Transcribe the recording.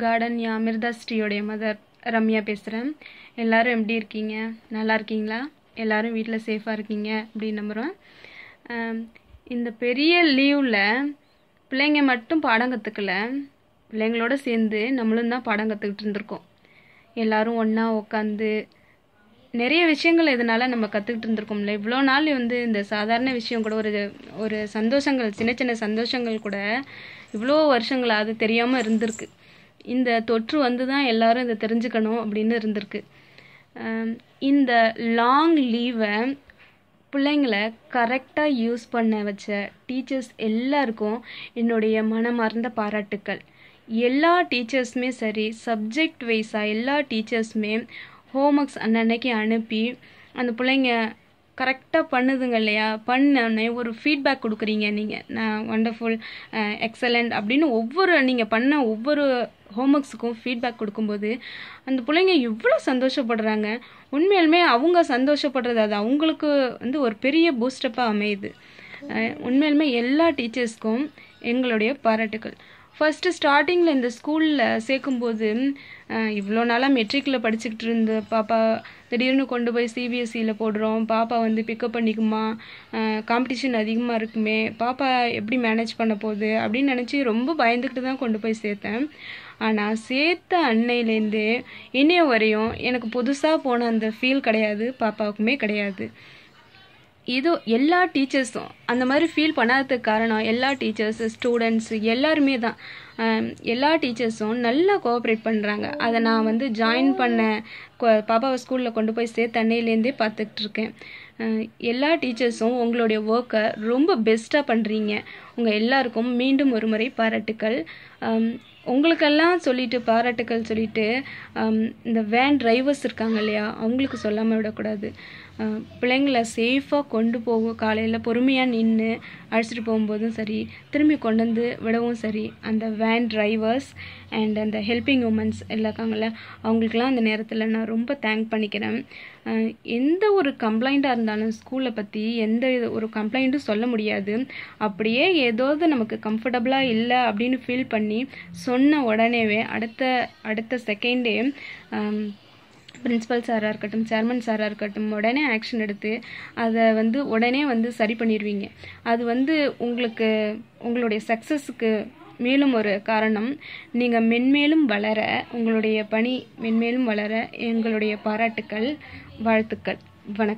garden யா அமிர்தாஸ் ஸ்ரீயோடைய மதர் ரம்யா பேசுகிறேன் எல்லோரும் எப்படி இருக்கீங்க நல்லா இருக்கீங்களா எல்லோரும் வீட்டில் சேஃபாக இருக்கீங்க அப்படின்னு நம்புகிறோம் இந்த பெரிய லீவில் பிள்ளைங்க மட்டும் பாடம் கற்றுக்கல பிள்ளைங்களோட சேர்ந்து நம்மளும் தான் பாடம் கற்றுக்கிட்டு இருந்திருக்கோம் எல்லோரும் ஒன்றா உட்காந்து நிறைய விஷயங்கள் இதனால் நம்ம கற்றுக்கிட்டு இருந்திருக்கோம்ல இவ்வளோ நாள் வந்து இந்த சாதாரண விஷயம் கூட ஒரு ஒரு சந்தோஷங்கள் சின்ன சின்ன சந்தோஷங்கள் கூட இவ்வளோ வருஷங்களாக அது தெரியாமல் இருந்திருக்கு இந்த தொற்று வந்து தான் எல்லாரும் இதை தெரிஞ்சுக்கணும் அப்படின்னு இருந்திருக்கு இந்த லாங் லீவை பிள்ளைங்களை கரெக்டாக யூஸ் பண்ண வச்ச டீச்சர்ஸ் எல்லாருக்கும் என்னுடைய மனமார்ந்த பாராட்டுக்கள் எல்லா டீச்சர்ஸுமே சரி சப்ஜெக்ட் வைஸாக எல்லா டீச்சர்ஸுமே ஹோம்ஒர்க்ஸ் அன்னன்னைக்கு அனுப்பி அந்த பிள்ளைங்க கரெக்டாக பண்ணுதுங்க இல்லையா பண்ணே ஒரு ஃபீட்பேக் கொடுக்குறீங்க நீங்கள் நான் ஒண்டர்ஃபுல் எக்ஸலண்ட் அப்படின்னு ஒவ்வொரு நீங்கள் பண்ண ஒவ்வொரு ஹோம் ஒர்க்ஸுக்கும் ஃபீட்பேக் கொடுக்கும்போது அந்த பிள்ளைங்க இவ்வளோ சந்தோஷப்படுறாங்க உண்மையிலுமே அவங்க சந்தோஷப்படுறது அது அவங்களுக்கு வந்து ஒரு பெரிய பூஸ்டப்பாக அமையுது உண்மையிலுமே எல்லா டீச்சர்ஸ்க்கும் எங்களுடைய பாராட்டுக்கள் ஃபஸ்ட்டு ஸ்டார்டிங்கில் இந்த ஸ்கூலில் சேர்க்கும்போது இவ்வளோ நாளாக மெட்ரிக்கில் படிச்சுக்கிட்டு இருந்த பாப்பா திடீர்னு கொண்டு போய் சிபிஎஸ்சியில் e போடுறோம் பாப்பா வந்து பிக்கப் பண்ணிக்குமா காம்படிஷன் அதிகமாக இருக்குமே பாப்பா எப்படி மேனேஜ் பண்ண போகுது அப்படின்னு நினச்சி ரொம்ப பயந்துக்கிட்டு தான் கொண்டு போய் சேர்த்தேன் ஆனால் சேர்த்த அன்னையிலேருந்து இனிய வரையும் எனக்கு புதுசாக போன அந்த ஃபீல் கிடையாது பாப்பாவுக்குமே கிடையாது இது எல்லா டீச்சர்ஸும் அந்த மாதிரி ஃபீல் பண்ணாததுக்கு காரணம் எல்லா டீச்சர்ஸு ஸ்டூடெண்ட்ஸு எல்லாருமே தான் எல்லா டீச்சர்ஸும் நல்லா கோஆப்ரேட் பண்ணுறாங்க அதை நான் வந்து ஜாயின் பண்ண பாப்பாவை ஸ்கூலில் கொண்டு போய் சேர்த்து அன்னையிலேருந்தே பார்த்துக்கிட்டு இருக்கேன் எல்லா டீச்சர்ஸும் உங்களுடைய ஒர்க்கை ரொம்ப பெஸ்ட்டாக பண்ணுறீங்க உங்கள் எல்லாருக்கும் மீண்டும் ஒரு முறை பாராட்டுக்கள் உங்களுக்கெல்லாம் சொல்லிட்டு பாராட்டுக்கள் சொல்லிட்டு இந்த வேன் டிரைவர்ஸ் இருக்காங்க இல்லையா அவங்களுக்கு சொல்லாமல் விடக்கூடாது பிள்ளைங்களை சேஃபாக கொண்டு போகும் காலையில் பொறுமையாக நின்று அழைச்சிட்டு போகும்போதும் சரி திரும்பி கொண்டு வந்து விடவும் சரி அந்த வேன் டிரைவர்ஸ் அண்ட் அந்த ஹெல்பிங் உமன்ஸ் எல்லாம் இருக்காங்கள்ல அவங்களுக்கெல்லாம் அந்த நேரத்தில் நான் ரொம்ப தேங்க் பண்ணிக்கிறேன் எந்த ஒரு கம்ப்ளைண்ட்டாக இருந்தாலும் ஸ்கூலை பற்றி எந்த ஒரு கம்ப்ளைண்ட்டும் சொல்ல முடியாது அப்படியே ஏதாவது நமக்கு கம்ஃபர்டபுளாக இல்லை அப்படின்னு ஃபீல் பண்ணி சொன்ன உடனேவே அடுத்த அடுத்த செகண்டே பிரின்ஸிபல் சாராக இருக்கட்டும் சேர்மன் சாராக இருக்கட்டும் உடனே ஆக்ஷன் எடுத்து அதை வந்து உடனே வந்து சரி பண்ணிடுவீங்க அது வந்து உங்களுக்கு உங்களுடைய சக்ஸஸுக்கு மேலும் ஒரு காரணம் நீங்கள் மென்மேலும் வளர உங்களுடைய பணி மென்மேலும் வளர எங்களுடைய பாராட்டுக்கள் வாழ்த்துக்கள் வணக்கம்